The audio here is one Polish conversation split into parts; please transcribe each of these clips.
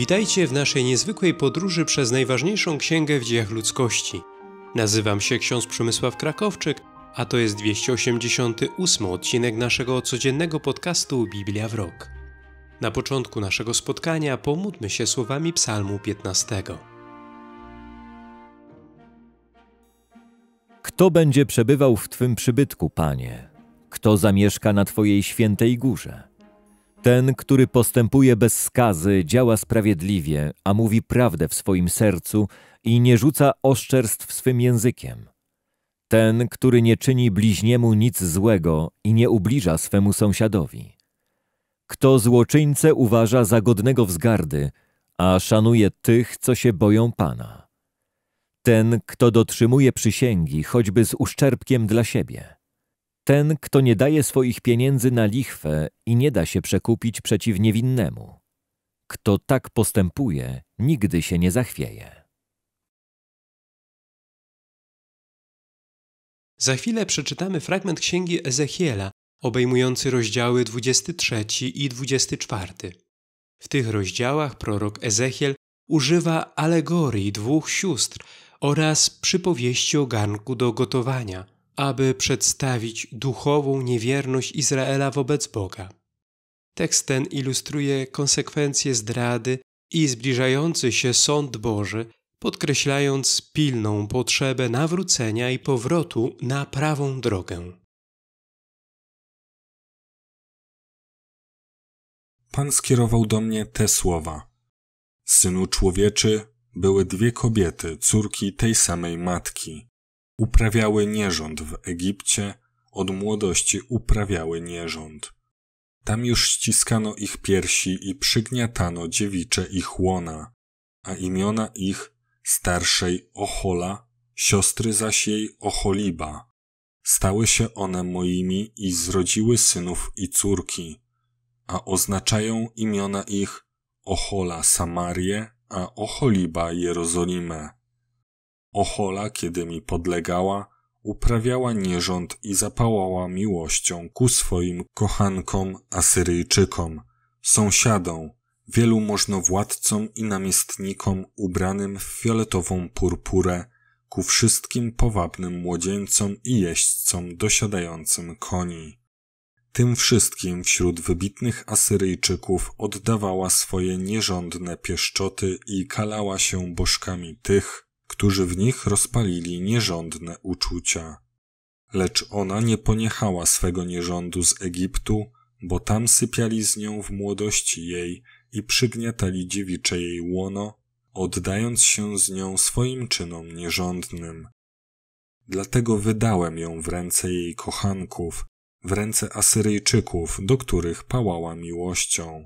Witajcie w naszej niezwykłej podróży przez najważniejszą księgę w dziejach ludzkości. Nazywam się ksiądz Przemysław Krakowczyk, a to jest 288 odcinek naszego codziennego podcastu Biblia w Rok. Na początku naszego spotkania pomódmy się słowami Psalmu 15. Kto będzie przebywał w Twym przybytku, Panie? Kto zamieszka na Twojej świętej górze? Ten, który postępuje bez skazy, działa sprawiedliwie, a mówi prawdę w swoim sercu i nie rzuca oszczerstw swym językiem. Ten, który nie czyni bliźniemu nic złego i nie ubliża swemu sąsiadowi. Kto złoczyńcę uważa za godnego wzgardy, a szanuje tych, co się boją Pana. Ten, kto dotrzymuje przysięgi, choćby z uszczerbkiem dla siebie. Ten, kto nie daje swoich pieniędzy na lichwę i nie da się przekupić przeciw niewinnemu. Kto tak postępuje, nigdy się nie zachwieje. Za chwilę przeczytamy fragment księgi Ezechiela, obejmujący rozdziały 23 i 24. W tych rozdziałach prorok Ezechiel używa alegorii dwóch sióstr oraz przypowieści o garnku do gotowania – aby przedstawić duchową niewierność Izraela wobec Boga. Tekst ten ilustruje konsekwencje zdrady i zbliżający się sąd Boży, podkreślając pilną potrzebę nawrócenia i powrotu na prawą drogę. Pan skierował do mnie te słowa. Synu człowieczy, były dwie kobiety, córki tej samej matki uprawiały nierząd w Egipcie, od młodości uprawiały nierząd. Tam już ściskano ich piersi i przygniatano dziewicze ich łona, a imiona ich starszej Ohola, siostry zaś jej Oholiba. Stały się one moimi i zrodziły synów i córki, a oznaczają imiona ich Ohola Samarię, a Oholiba Jerozolimę Ochola, kiedy mi podlegała, uprawiała nierząd i zapałała miłością ku swoim kochankom Asyryjczykom, sąsiadom, wielu możnowładcom i namiestnikom ubranym w fioletową purpurę, ku wszystkim powabnym młodzieńcom i jeźdźcom dosiadającym koni. Tym wszystkim wśród wybitnych Asyryjczyków oddawała swoje nierządne pieszczoty i kalała się bożkami tych, którzy w nich rozpalili nierządne uczucia. Lecz ona nie poniechała swego nierządu z Egiptu, bo tam sypiali z nią w młodości jej i przygniatali dziewicze jej łono, oddając się z nią swoim czynom nierządnym. Dlatego wydałem ją w ręce jej kochanków, w ręce Asyryjczyków, do których pałała miłością.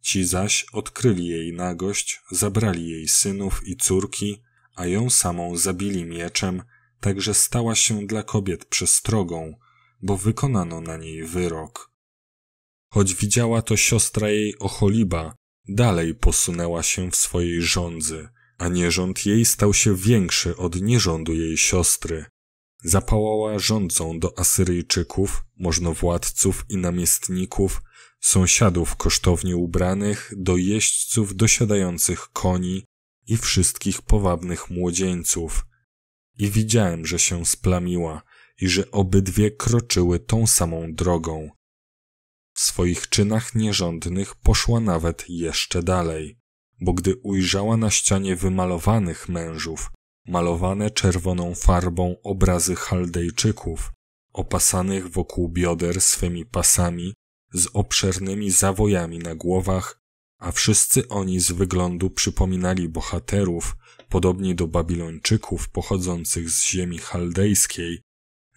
Ci zaś odkryli jej nagość, zabrali jej synów i córki a ją samą zabili mieczem, także stała się dla kobiet przestrogą, bo wykonano na niej wyrok. Choć widziała to siostra jej Ocholiba, dalej posunęła się w swojej rządzy, a nierząd jej stał się większy od nierządu jej siostry. Zapałała rządzą do Asyryjczyków, możnowładców i namiestników, sąsiadów kosztownie ubranych, do jeźdźców dosiadających koni, i wszystkich powabnych młodzieńców. I widziałem, że się splamiła i że obydwie kroczyły tą samą drogą. W swoich czynach nierządnych poszła nawet jeszcze dalej, bo gdy ujrzała na ścianie wymalowanych mężów, malowane czerwoną farbą obrazy Chaldejczyków, opasanych wokół bioder swymi pasami, z obszernymi zawojami na głowach a wszyscy oni z wyglądu przypominali bohaterów, podobnie do Babilończyków pochodzących z ziemi chaldejskiej,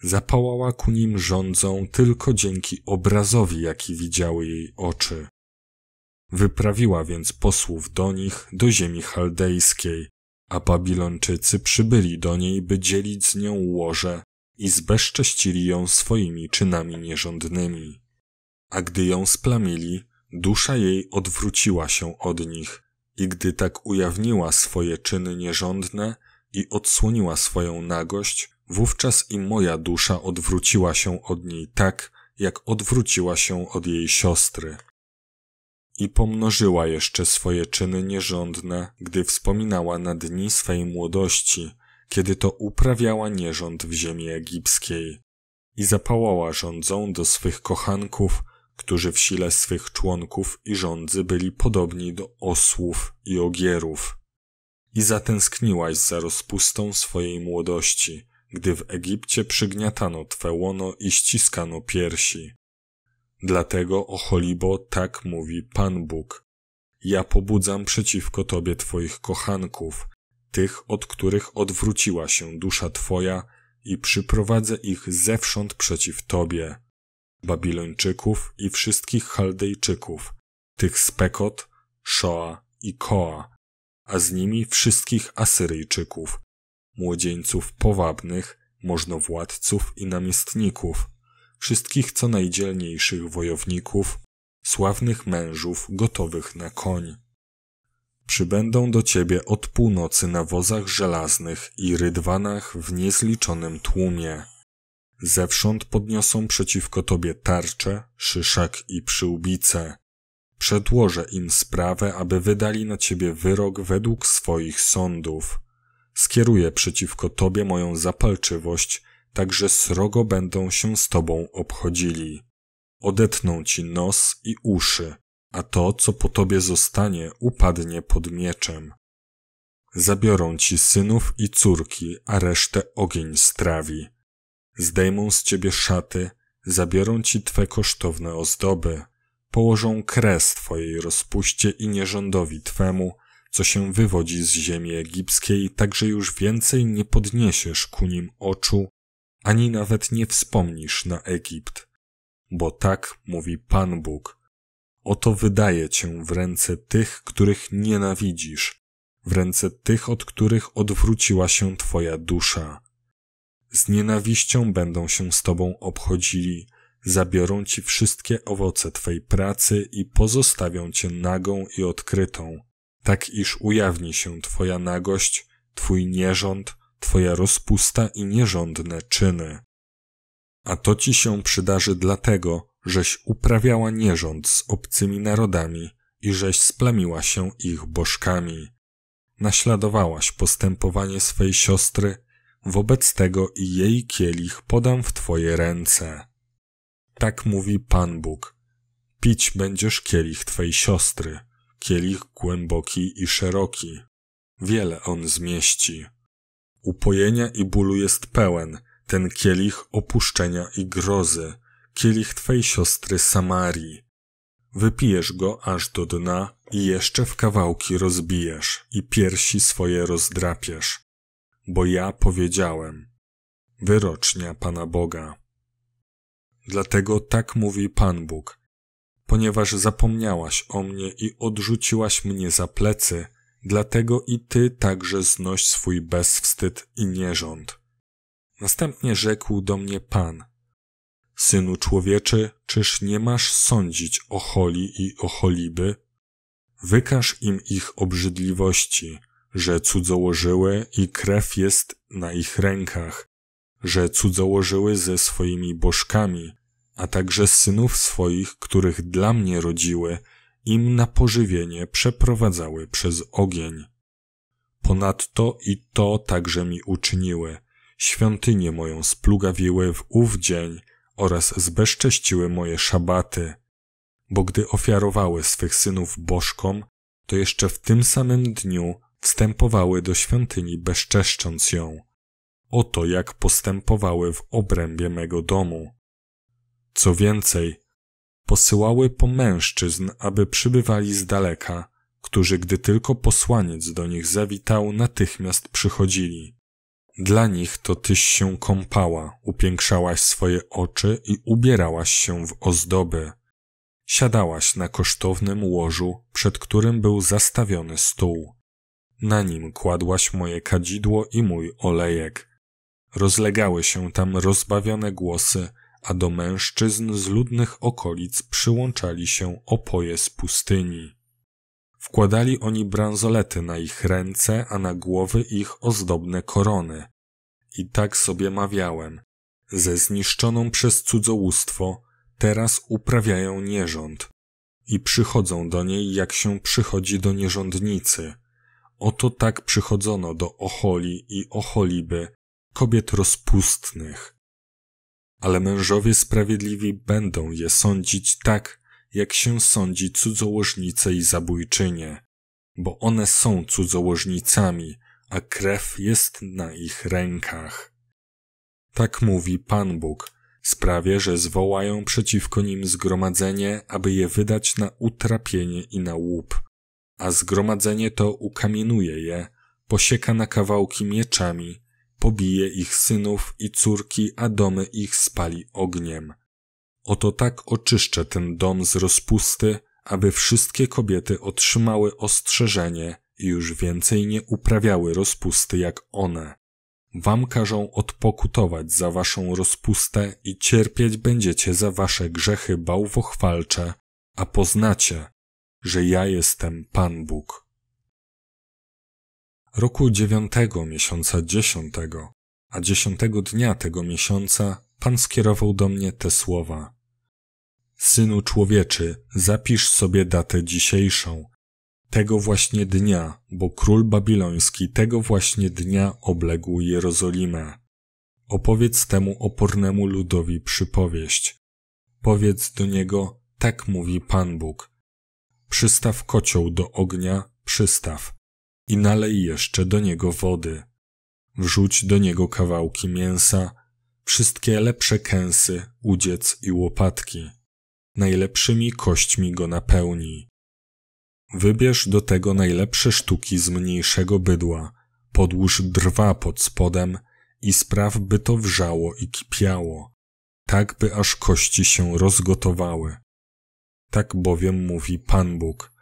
zapałała ku nim rządzą tylko dzięki obrazowi, jaki widziały jej oczy. Wyprawiła więc posłów do nich, do ziemi chaldejskiej, a Babilończycy przybyli do niej, by dzielić z nią łoże i zbezcześcili ją swoimi czynami nierządnymi. A gdy ją splamili, Dusza jej odwróciła się od nich i gdy tak ujawniła swoje czyny nierządne i odsłoniła swoją nagość, wówczas i moja dusza odwróciła się od niej tak, jak odwróciła się od jej siostry. I pomnożyła jeszcze swoje czyny nierządne, gdy wspominała na dni swej młodości, kiedy to uprawiała nierząd w ziemi egipskiej. I zapałała rządzą do swych kochanków, którzy w sile swych członków i rządzy byli podobni do osłów i ogierów. I zatęskniłaś za rozpustą swojej młodości, gdy w Egipcie przygniatano Twe łono i ściskano piersi. Dlatego, ocholibo, tak mówi Pan Bóg. Ja pobudzam przeciwko Tobie Twoich kochanków, tych, od których odwróciła się dusza Twoja, i przyprowadzę ich zewsząd przeciw Tobie Babilończyków i wszystkich Chaldejczyków, tych Spekot, Shoa i Koa, a z nimi wszystkich Asyryjczyków, młodzieńców powabnych, możnowładców i namiestników, wszystkich co najdzielniejszych wojowników, sławnych mężów gotowych na koń. Przybędą do ciebie od północy na wozach żelaznych i rydwanach w niezliczonym tłumie. Zewsząd podniosą przeciwko tobie tarcze, szyszak i przyłbice. Przedłożę im sprawę, aby wydali na ciebie wyrok według swoich sądów. Skieruję przeciwko tobie moją zapalczywość, tak że srogo będą się z tobą obchodzili. Odetną ci nos i uszy, a to, co po tobie zostanie, upadnie pod mieczem. Zabiorą ci synów i córki, a resztę ogień strawi Zdejmą z ciebie szaty, zabiorą ci twe kosztowne ozdoby, położą kres twojej rozpuście i nierządowi twemu, co się wywodzi z ziemi egipskiej, także już więcej nie podniesiesz ku nim oczu, ani nawet nie wspomnisz na Egipt. Bo tak mówi Pan Bóg. Oto wydaje cię w ręce tych, których nienawidzisz, w ręce tych, od których odwróciła się twoja dusza z nienawiścią będą się z tobą obchodzili, zabiorą ci wszystkie owoce twej pracy i pozostawią cię nagą i odkrytą, tak iż ujawni się twoja nagość, twój nierząd, twoja rozpusta i nierządne czyny. A to ci się przydarzy dlatego, żeś uprawiała nierząd z obcymi narodami i żeś splamiła się ich bożkami. Naśladowałaś postępowanie swej siostry wobec tego i jej kielich podam w Twoje ręce. Tak mówi Pan Bóg. Pić będziesz kielich Twej siostry, kielich głęboki i szeroki. Wiele on zmieści. Upojenia i bólu jest pełen, ten kielich opuszczenia i grozy, kielich Twej siostry Samarii. Wypijesz go aż do dna i jeszcze w kawałki rozbijesz i piersi swoje rozdrapiesz bo ja powiedziałem. Wyrocznia Pana Boga. Dlatego tak mówi Pan Bóg, ponieważ zapomniałaś o mnie i odrzuciłaś mnie za plecy, dlatego i ty także znoś swój bezwstyd i nierząd. Następnie rzekł do mnie Pan, Synu człowieczy, czyż nie masz sądzić o Holi i o choliby? Wykaż im ich obrzydliwości – że cudzołożyły i krew jest na ich rękach, że cudzołożyły ze swoimi bożkami, a także synów swoich, których dla mnie rodziły, im na pożywienie przeprowadzały przez ogień. Ponadto i to także mi uczyniły. Świątynię moją splugawiły w ów dzień oraz zbezcześciły moje szabaty. Bo gdy ofiarowały swych synów bożkom, to jeszcze w tym samym dniu wstępowały do świątyni bezczeszcząc ją. Oto jak postępowały w obrębie mego domu. Co więcej, posyłały po mężczyzn, aby przybywali z daleka, którzy gdy tylko posłaniec do nich zawitał, natychmiast przychodzili. Dla nich to tyś się kąpała, upiększałaś swoje oczy i ubierałaś się w ozdoby. Siadałaś na kosztownym łożu, przed którym był zastawiony stół. Na nim kładłaś moje kadzidło i mój olejek. Rozlegały się tam rozbawione głosy, a do mężczyzn z ludnych okolic przyłączali się opoje z pustyni. Wkładali oni bransolety na ich ręce, a na głowy ich ozdobne korony. I tak sobie mawiałem. Ze zniszczoną przez cudzołóstwo teraz uprawiają nierząd. I przychodzą do niej, jak się przychodzi do nierządnicy – Oto tak przychodzono do Oholi i Oholiby, kobiet rozpustnych. Ale mężowie sprawiedliwi będą je sądzić tak, jak się sądzi cudzołożnice i zabójczynie, bo one są cudzołożnicami, a krew jest na ich rękach. Tak mówi Pan Bóg, sprawie, że zwołają przeciwko nim zgromadzenie, aby je wydać na utrapienie i na łup a zgromadzenie to ukamienuje je, posieka na kawałki mieczami, pobije ich synów i córki, a domy ich spali ogniem. Oto tak oczyszczę ten dom z rozpusty, aby wszystkie kobiety otrzymały ostrzeżenie i już więcej nie uprawiały rozpusty jak one. Wam każą odpokutować za waszą rozpustę i cierpieć będziecie za wasze grzechy bałwochwalcze, a poznacie, że ja jestem Pan Bóg. Roku dziewiątego miesiąca dziesiątego, a dziesiątego dnia tego miesiąca Pan skierował do mnie te słowa. Synu człowieczy, zapisz sobie datę dzisiejszą, tego właśnie dnia, bo król babiloński tego właśnie dnia obległ Jerozolimę. Opowiedz temu opornemu ludowi przypowieść. Powiedz do niego, tak mówi Pan Bóg. Przystaw kocioł do ognia, przystaw i nalej jeszcze do niego wody. Wrzuć do niego kawałki mięsa, wszystkie lepsze kęsy, udziec i łopatki. Najlepszymi kośćmi go napełni. Wybierz do tego najlepsze sztuki z mniejszego bydła, podłóż drwa pod spodem i spraw, by to wrzało i kipiało, tak by aż kości się rozgotowały. Tak bowiem mówi Pan Bóg.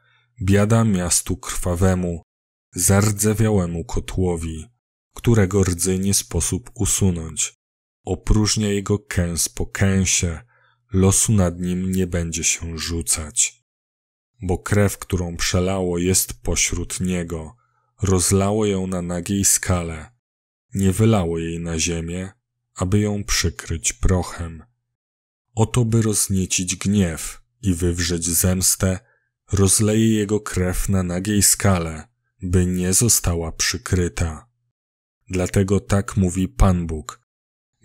Biada miastu krwawemu, zardzewiałemu kotłowi, którego rdzy nie sposób usunąć. Opróżnia jego kęs po kęsie, losu nad nim nie będzie się rzucać. Bo krew, którą przelało, jest pośród niego, rozlało ją na nagiej skale, nie wylało jej na ziemię, aby ją przykryć prochem. Oto by rozniecić gniew, i wywrzeć zemstę, rozleje jego krew na nagiej skale, by nie została przykryta. Dlatego tak mówi Pan Bóg.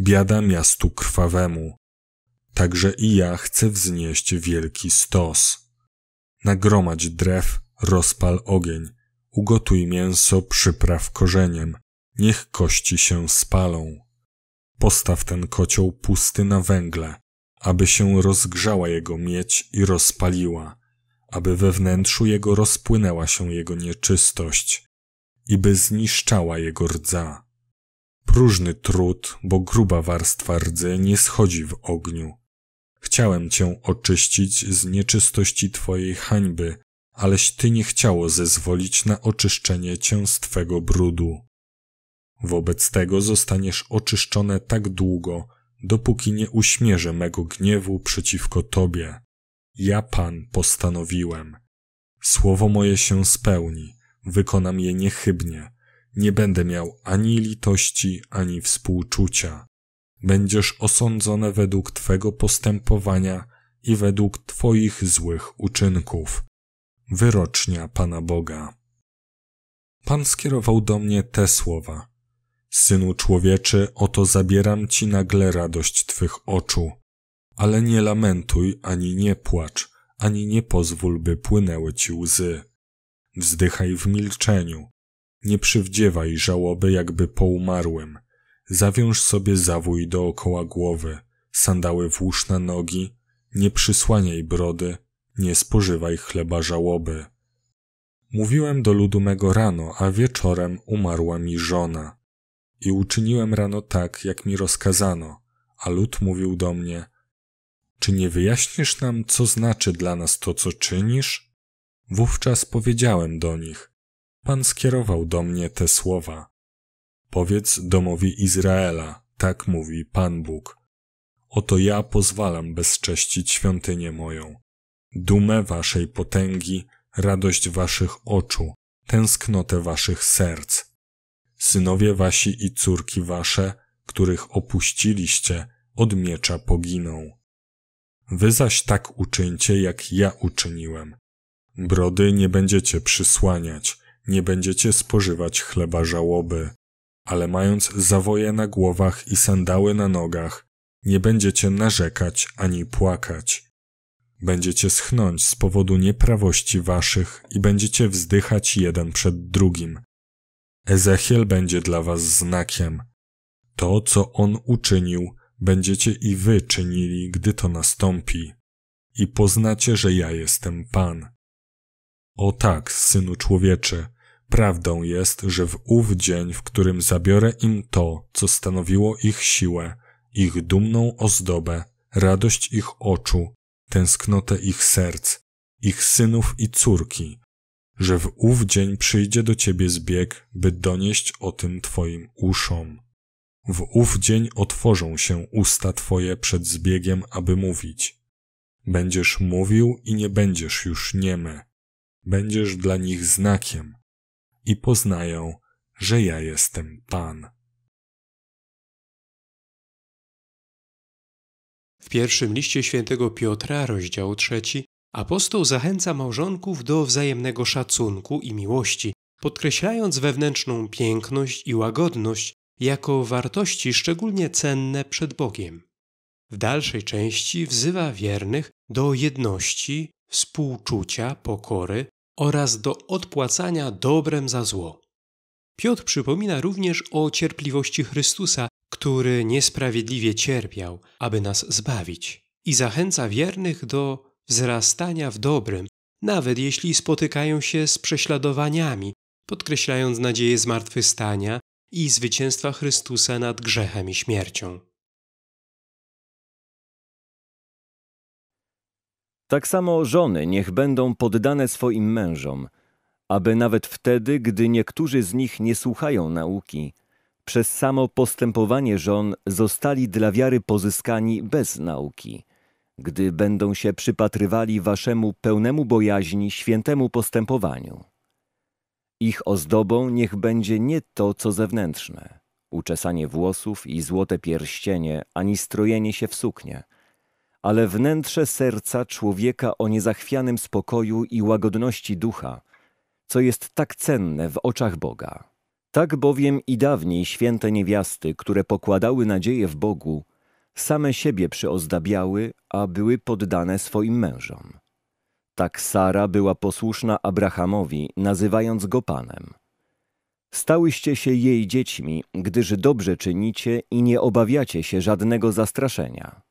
Biada miastu krwawemu. Także i ja chcę wznieść wielki stos. Nagromadź drew, rozpal ogień, ugotuj mięso, przypraw korzeniem, niech kości się spalą. Postaw ten kocioł pusty na węgle, aby się rozgrzała jego miedź i rozpaliła, aby we wnętrzu jego rozpłynęła się jego nieczystość i by zniszczała jego rdza. Próżny trud, bo gruba warstwa rdzy nie schodzi w ogniu. Chciałem cię oczyścić z nieczystości twojej hańby, aleś ty nie chciało zezwolić na oczyszczenie cię z twego brudu. Wobec tego zostaniesz oczyszczone tak długo, dopóki nie uśmierzę mego gniewu przeciwko Tobie. Ja, Pan, postanowiłem. Słowo moje się spełni, wykonam je niechybnie. Nie będę miał ani litości, ani współczucia. Będziesz osądzone według Twego postępowania i według Twoich złych uczynków. Wyrocznia Pana Boga. Pan skierował do mnie te słowa, Synu człowieczy, oto zabieram ci nagle radość twych oczu. Ale nie lamentuj, ani nie płacz, ani nie pozwól, by płynęły ci łzy. Wzdychaj w milczeniu. Nie przywdziewaj żałoby jakby po umarłym. Zawiąż sobie zawój dookoła głowy, sandały włóż na nogi, nie przysłaniaj brody, nie spożywaj chleba żałoby. Mówiłem do ludu mego rano, a wieczorem umarła mi żona. I uczyniłem rano tak, jak mi rozkazano, a lud mówił do mnie: Czy nie wyjaśnisz nam, co znaczy dla nas to, co czynisz? Wówczas powiedziałem do nich: Pan skierował do mnie te słowa. Powiedz domowi Izraela, tak mówi Pan Bóg. Oto ja pozwalam bezcześcić świątynię moją, dumę waszej potęgi, radość waszych oczu, tęsknotę waszych serc synowie wasi i córki wasze, których opuściliście, od miecza poginą. Wy zaś tak uczyńcie, jak ja uczyniłem. Brody nie będziecie przysłaniać, nie będziecie spożywać chleba żałoby, ale mając zawoje na głowach i sandały na nogach, nie będziecie narzekać ani płakać. Będziecie schnąć z powodu nieprawości waszych i będziecie wzdychać jeden przed drugim, Ezechiel będzie dla was znakiem. To, co on uczynił, będziecie i wy czynili, gdy to nastąpi. I poznacie, że ja jestem Pan. O tak, synu człowieczy, prawdą jest, że w ów dzień, w którym zabiorę im to, co stanowiło ich siłę, ich dumną ozdobę, radość ich oczu, tęsknotę ich serc, ich synów i córki, że w ów dzień przyjdzie do ciebie zbieg, by donieść o tym twoim uszom. W ów dzień otworzą się usta twoje przed zbiegiem, aby mówić. Będziesz mówił i nie będziesz już niemy. Będziesz dla nich znakiem. I poznają, że ja jestem Pan. W pierwszym liście świętego Piotra, rozdział trzeci, Apostoł zachęca małżonków do wzajemnego szacunku i miłości, podkreślając wewnętrzną piękność i łagodność jako wartości szczególnie cenne przed Bogiem. W dalszej części wzywa wiernych do jedności, współczucia, pokory oraz do odpłacania dobrem za zło. Piotr przypomina również o cierpliwości Chrystusa, który niesprawiedliwie cierpiał, aby nas zbawić, i zachęca wiernych do wzrastania w dobrym, nawet jeśli spotykają się z prześladowaniami, podkreślając nadzieję zmartwychwstania i zwycięstwa Chrystusa nad grzechem i śmiercią. Tak samo żony niech będą poddane swoim mężom, aby nawet wtedy, gdy niektórzy z nich nie słuchają nauki, przez samo postępowanie żon zostali dla wiary pozyskani bez nauki gdy będą się przypatrywali waszemu pełnemu bojaźni świętemu postępowaniu. Ich ozdobą niech będzie nie to, co zewnętrzne, uczesanie włosów i złote pierścienie, ani strojenie się w suknie, ale wnętrze serca człowieka o niezachwianym spokoju i łagodności ducha, co jest tak cenne w oczach Boga. Tak bowiem i dawniej święte niewiasty, które pokładały nadzieję w Bogu, same siebie przyozdabiały, a były poddane swoim mężom. Tak Sara była posłuszna Abrahamowi, nazywając go Panem. Stałyście się jej dziećmi, gdyż dobrze czynicie i nie obawiacie się żadnego zastraszenia.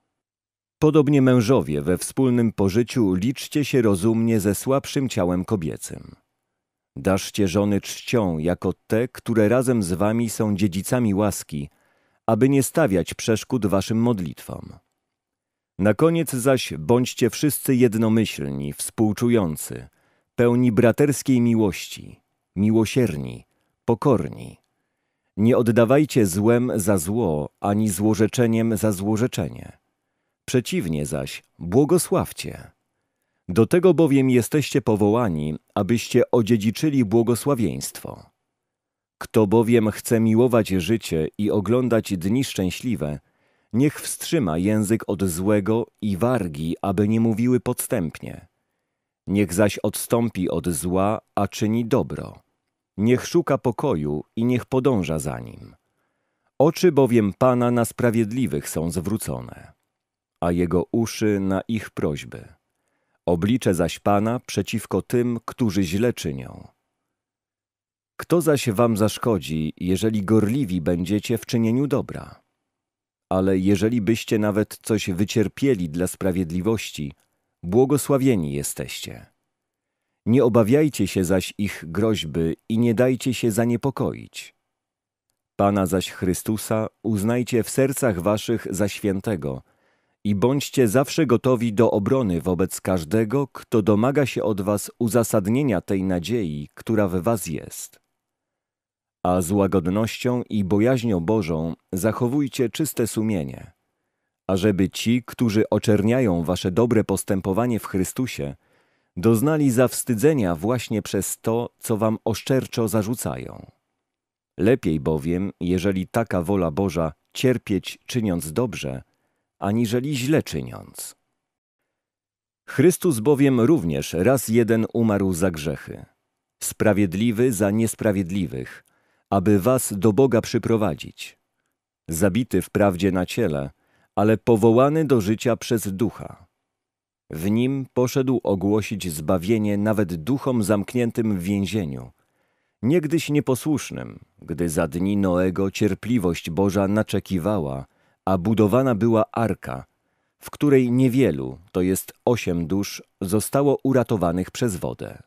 Podobnie mężowie we wspólnym pożyciu liczcie się rozumnie ze słabszym ciałem kobiecym. Daszcie żony czcią jako te, które razem z wami są dziedzicami łaski – aby nie stawiać przeszkód waszym modlitwom. Na koniec zaś bądźcie wszyscy jednomyślni, współczujący, pełni braterskiej miłości, miłosierni, pokorni. Nie oddawajcie złem za zło, ani złorzeczeniem za złorzeczenie. Przeciwnie zaś, błogosławcie. Do tego bowiem jesteście powołani, abyście odziedziczyli błogosławieństwo. Kto bowiem chce miłować życie i oglądać dni szczęśliwe, niech wstrzyma język od złego i wargi, aby nie mówiły podstępnie. Niech zaś odstąpi od zła, a czyni dobro. Niech szuka pokoju i niech podąża za nim. Oczy bowiem Pana na sprawiedliwych są zwrócone, a jego uszy na ich prośby. Oblicze zaś Pana przeciwko tym, którzy źle czynią. Kto zaś wam zaszkodzi, jeżeli gorliwi będziecie w czynieniu dobra? Ale jeżeli byście nawet coś wycierpieli dla sprawiedliwości, błogosławieni jesteście. Nie obawiajcie się zaś ich groźby i nie dajcie się zaniepokoić. Pana zaś Chrystusa uznajcie w sercach waszych za świętego i bądźcie zawsze gotowi do obrony wobec każdego, kto domaga się od was uzasadnienia tej nadziei, która w was jest a z łagodnością i bojaźnią Bożą zachowujcie czyste sumienie, ażeby ci, którzy oczerniają wasze dobre postępowanie w Chrystusie, doznali zawstydzenia właśnie przez to, co wam oszczerczo zarzucają. Lepiej bowiem, jeżeli taka wola Boża, cierpieć czyniąc dobrze, aniżeli źle czyniąc. Chrystus bowiem również raz jeden umarł za grzechy, sprawiedliwy za niesprawiedliwych – aby was do Boga przyprowadzić. Zabity wprawdzie na ciele, ale powołany do życia przez ducha. W nim poszedł ogłosić zbawienie nawet duchom zamkniętym w więzieniu, niegdyś nieposłusznym, gdy za dni Noego cierpliwość Boża naczekiwała, a budowana była arka, w której niewielu, to jest osiem dusz, zostało uratowanych przez wodę.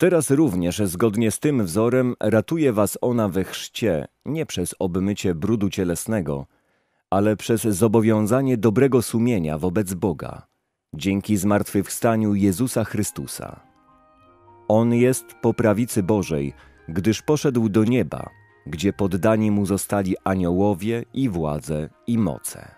Teraz również, zgodnie z tym wzorem, ratuje was ona we chrzcie, nie przez obmycie brudu cielesnego, ale przez zobowiązanie dobrego sumienia wobec Boga, dzięki zmartwychwstaniu Jezusa Chrystusa. On jest po prawicy Bożej, gdyż poszedł do nieba, gdzie poddani mu zostali aniołowie i władze i moce.